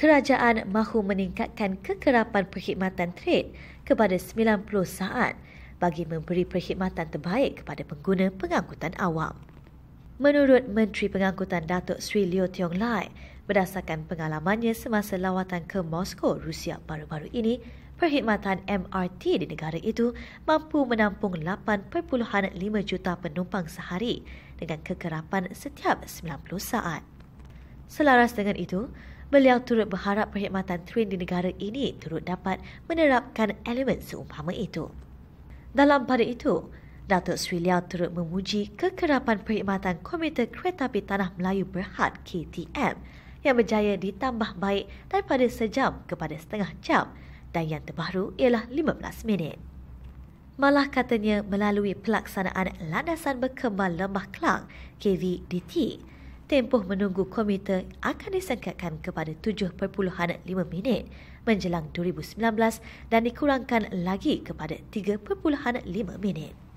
kerajaan mahu meningkatkan kekerapan perkhidmatan trade kepada 90 saat bagi memberi perkhidmatan terbaik kepada pengguna pengangkutan awam. Menurut Menteri Pengangkutan Datuk Sri Liu Tiong Lai, berdasarkan pengalamannya semasa lawatan ke Moskow, Rusia baru-baru ini, perkhidmatan MRT di negara itu mampu menampung 8.5 juta penumpang sehari dengan kekerapan setiap 90 saat. Selaras dengan itu, beliau turut berharap perkhidmatan train di negara ini turut dapat menerapkan elemen seumpama itu. Dalam pada itu, Datuk Sri Liao turut memuji kekerapan perkhidmatan Komite Kereta Api Tanah Melayu Berhad KTM yang berjaya ditambah baik daripada sejam kepada setengah jam dan yang terbaru ialah 15 minit. Malah katanya melalui pelaksanaan landasan berkembang lembah Klang KVDT tempoh menunggu komuter akan disangkatkan kepada 7.5 minit menjelang 2019 dan dikurangkan lagi kepada 3.5 minit.